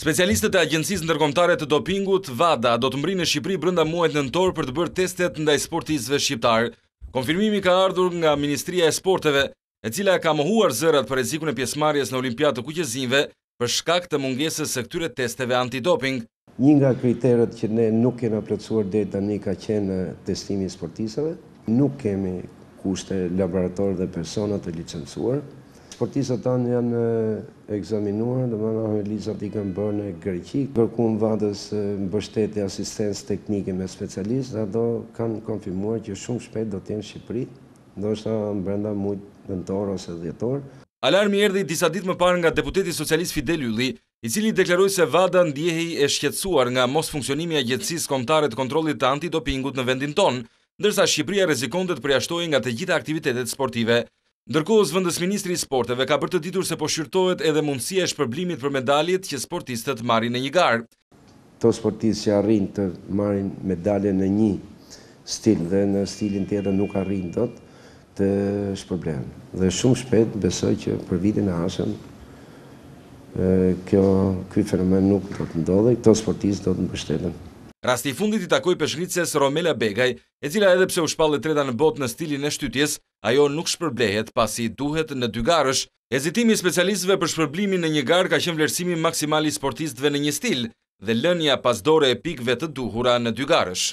Specialistët e Agjencisë Ndërkombëtare të Dopingut, WADA, do të mbrinë në Shqipëri brenda muajit nëntor për të bërë testet ndaj sportistëve shqiptar. Konfirmimi ka ardhur nga Ministria e Sporteve, e cila ka mohuar zërat për rrezikun e pjesëmarrjes në Olimpiadë të Kuqezinjve për shkak të mungesës së këtyre testeve antidoping. Një nga kriteret që ne nuk kemi plotësuar deri tani ka qenë testimi i sportistëve. Nuk kemi kushte laboratorë dhe persona të licencuar. Sportistët janë ekzaminuar, domethënë analizat i kanë bërë në Greqi, kërkuan vendas mbështetje asistencë teknike me specialistë, ato kanë konfirmuar që shumë shpejt do të jenë në Shqipëri, ndoshta brenda muaj nëntor ose dhjetor. Alarmi erdhi disa ditë më parë nga deputeti socialist Fidel Ylli, i cili deklaroi se vada ndjehej e shqetësuar nga mosfunksionimi i Agjencisë Kombëtare të Kontrollit të Antidopingut në vendin tonë, ndërsa Shqipëria rrezikon të përjashtohej nga të gjitha aktivitetet sportive. Ndërkohë zëvendës ministri i sporteve ka për të ditur se po shqyrtohet edhe mundësia e shpërblimit për medaljet që sportistët marrin në një garë. To sportistë që arrin të marrin medalje në një stil dhe në stilin tjetër nuk arrin dot të shpërblehen. Dhe shumë shpejt besoj që për vitin e ardhshëm kjo ky fenomen nuk do të ndodhe, këto sportistë do të mbështeten. Rasti i fundit i për peshkritës Romela Begaj, e cila edhe pse u shpallë treta në bot në stilin e shtytjes, ajo nuk shpërblehet pasi duhet në dy garësh. Hezitimi i specialistëve për shpërblimin në një garë ka qenë vlerësimi maksimal i sportistëve në një stil dhe lënia pasdore e pikëve të duhura në dy garësh.